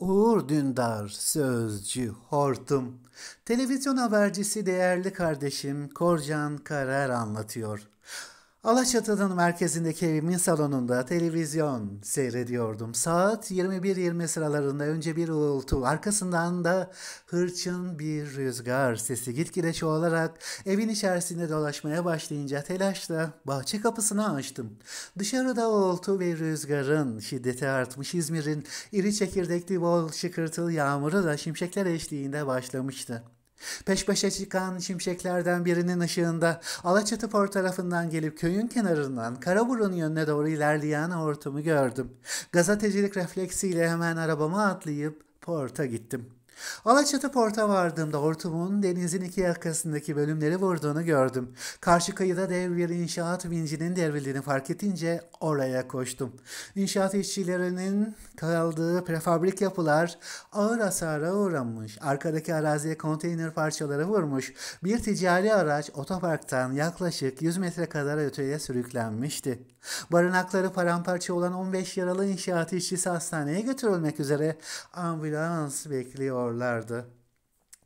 Uğur Dündar, Sözcü, Hortum. Televizyon habercisi değerli kardeşim Korcan Karar anlatıyor. Alaçatı'nın merkezindeki evimin salonunda televizyon seyrediyordum. Saat 21.20 sıralarında önce bir uğultu, arkasından da hırçın bir rüzgar sesi gitgide çoğalarak evin içerisinde dolaşmaya başlayınca telaşla bahçe kapısını açtım. Dışarıda uğultu ve rüzgarın şiddeti artmış İzmir'in iri çekirdekli bol şıkırtılı yağmuru da şimşekler eşliğinde başlamıştı. Peş peşe çıkan şimşeklerden birinin ışığında Alaçatı Port tarafından gelip köyün kenarından Karaburun yönüne doğru ilerleyen hortumu gördüm. Gazetecilik refleksiyle hemen arabama atlayıp Port'a gittim.'' Alaçatı porta vardığımda ortumun denizin iki yakasındaki bölümleri vurduğunu gördüm. Karşı kıyıda dev bir inşaat vincinin devrildiğini fark edince oraya koştum. İnşaat işçilerinin kaldığı prefabrik yapılar ağır hasara uğramış. Arkadaki araziye konteyner parçaları vurmuş. Bir ticari araç otoparktan yaklaşık 100 metre kadar öteye sürüklenmişti. Barınakları paramparça olan 15 yaralı inşaat işçisi hastaneye götürülmek üzere ambulans bekliyor bekliyorlardı.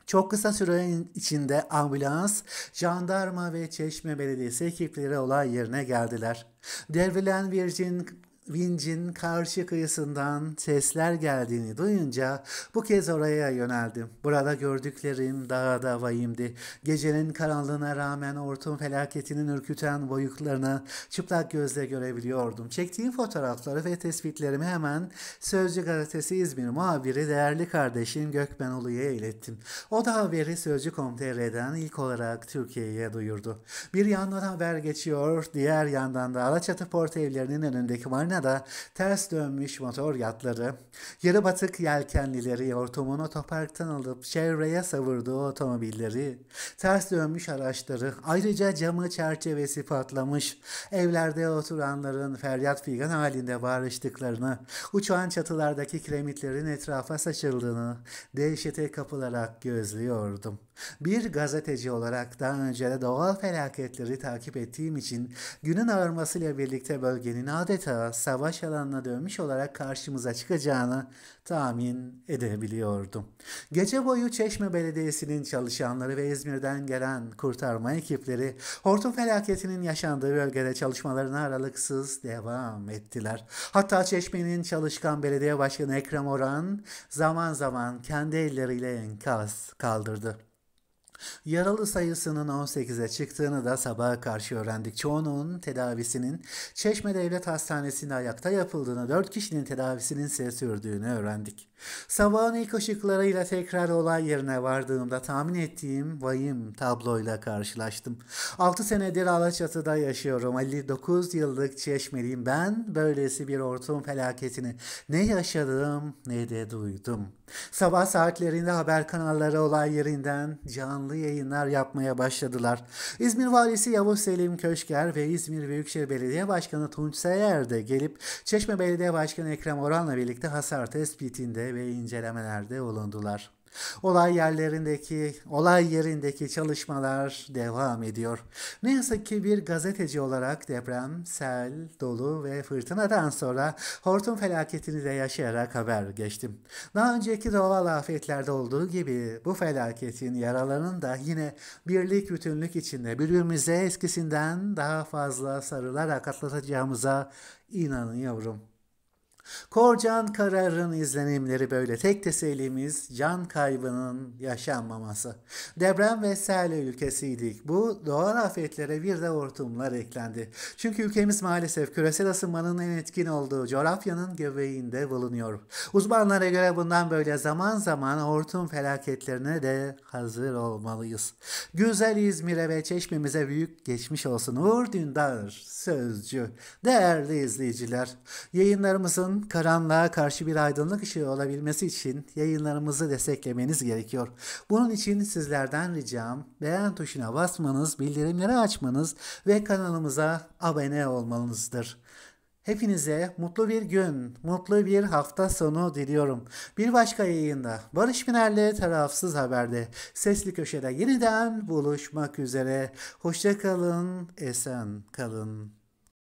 Çok kısa süre içinde ambulans, jandarma ve Çeşme Belediyesi ekipleri olay yerine geldiler. Devrilen Virgin Vinç'in karşı kıyısından sesler geldiğini duyunca bu kez oraya yöneldim. Burada gördüklerim daha da vahimdi. Gecenin karanlığına rağmen ortum felaketinin ürküten boyutlarını çıplak gözle görebiliyordum. Çektiğim fotoğrafları ve tespitlerimi hemen Sözcü Gazetesi İzmir muhabiri değerli kardeşim Gökmen Ulu'ya ilettim. O da haberi Sözcü Komtr'den ilk olarak Türkiye'ye duyurdu. Bir yandan haber geçiyor, diğer yandan da Alaçatı Port evlerinin önündeki marina marinada ters dönmüş motor yatları, yarı batık yelkenlileri ortamın otoparktan alıp çevreye savurduğu otomobilleri, ters dönmüş araçları, ayrıca camı çerçevesi patlamış, evlerde oturanların feryat figan halinde bağırıştıklarını, uçan çatılardaki kiremitlerin etrafa saçıldığını dehşete kapılarak gözlüyordum. Bir gazeteci olarak daha önce de doğal felaketleri takip ettiğim için günün ağırmasıyla birlikte bölgenin adeta savaş alanına dönmüş olarak karşımıza çıkacağını tahmin edebiliyordum. Gece boyu Çeşme Belediyesi'nin çalışanları ve İzmir'den gelen kurtarma ekipleri hortum felaketinin yaşandığı bölgede çalışmalarına aralıksız devam ettiler. Hatta Çeşme'nin çalışkan belediye başkanı Ekrem Oran zaman zaman kendi elleriyle enkaz kaldırdı. Yaralı sayısının 18'e çıktığını da sabaha karşı öğrendik. Çoğunun tedavisinin Çeşme Devlet Hastanesi'nde ayakta yapıldığını, 4 kişinin tedavisinin size sürdüğünü öğrendik. Sabahın ilk ışıklarıyla tekrar olay yerine vardığımda tahmin ettiğim vahim tabloyla karşılaştım. 6 senedir Alaçatı'da yaşıyorum. 59 yıllık Çeşmeliyim. Ben böylesi bir ortum felaketini ne yaşadım ne de duydum.'' Sabah saatlerinde haber kanalları olay yerinden canlı yayınlar yapmaya başladılar. İzmir Valisi Yavuz Selim Köşker ve İzmir Büyükşehir Belediye Başkanı Tunç Seyer de gelip Çeşme Belediye Başkanı Ekrem Oral'la birlikte hasar tespitinde ve incelemelerde bulundular. Olay yerlerindeki, olay yerindeki çalışmalar devam ediyor. Ne yazık ki bir gazeteci olarak deprem, sel, dolu ve fırtınadan sonra hortum felaketini de yaşayarak haber geçtim. Daha önceki doğal afetlerde olduğu gibi bu felaketin yaralarının da yine birlik bütünlük içinde birbirimize eskisinden daha fazla sarılarak atlatacağımıza inanıyorum. Korcan Karar'ın izlenimleri böyle. Tek teselimiz can kaybının yaşanmaması. Deprem ve sel ülkesiydik. Bu doğal afetlere bir de hortumlar eklendi. Çünkü ülkemiz maalesef küresel ısınmanın en etkin olduğu coğrafyanın göbeğinde bulunuyor. Uzmanlara göre bundan böyle zaman zaman hortum felaketlerine de hazır olmalıyız. Güzel İzmir'e ve Çeşme'mize büyük geçmiş olsun. Uğur Dündar, Sözcü. Değerli izleyiciler, yayınlarımızın Işığın karanlığa karşı bir aydınlık ışığı olabilmesi için yayınlarımızı desteklemeniz gerekiyor. Bunun için sizlerden ricam beğen tuşuna basmanız, bildirimleri açmanız ve kanalımıza abone olmanızdır. Hepinize mutlu bir gün, mutlu bir hafta sonu diliyorum. Bir başka yayında Barış Biner'le Tarafsız Haber'de Sesli Köşe'de yeniden buluşmak üzere. Hoşça kalın, esen kalın.